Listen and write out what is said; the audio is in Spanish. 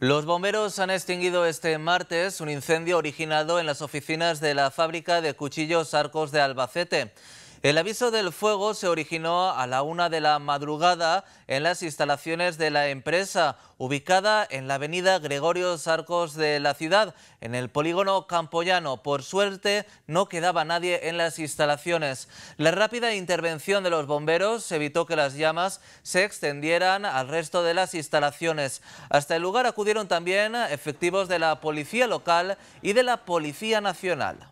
Los bomberos han extinguido este martes un incendio originado en las oficinas de la fábrica de cuchillos Arcos de Albacete. El aviso del fuego se originó a la una de la madrugada en las instalaciones de la empresa, ubicada en la avenida Gregorio Sarcos de la ciudad, en el polígono Campoyano. Por suerte, no quedaba nadie en las instalaciones. La rápida intervención de los bomberos evitó que las llamas se extendieran al resto de las instalaciones. Hasta el lugar acudieron también efectivos de la Policía Local y de la Policía Nacional.